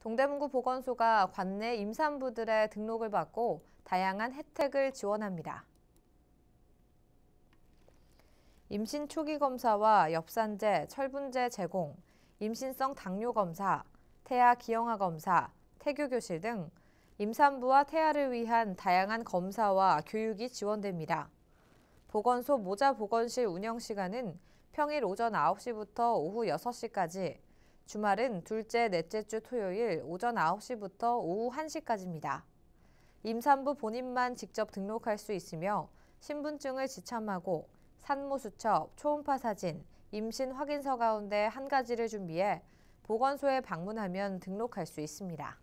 동대문구 보건소가 관내 임산부들의 등록을 받고 다양한 혜택을 지원합니다. 임신 초기 검사와 엽산제, 철분제 제공, 임신성 당뇨 검사, 태아 기형아 검사, 태교 교실 등 임산부와 태아를 위한 다양한 검사와 교육이 지원됩니다. 보건소 모자 보건실 운영 시간은 평일 오전 9시부터 오후 6시까지 주말은 둘째, 넷째 주 토요일 오전 9시부터 오후 1시까지입니다. 임산부 본인만 직접 등록할 수 있으며 신분증을 지참하고 산모수첩, 초음파 사진, 임신 확인서 가운데 한 가지를 준비해 보건소에 방문하면 등록할 수 있습니다.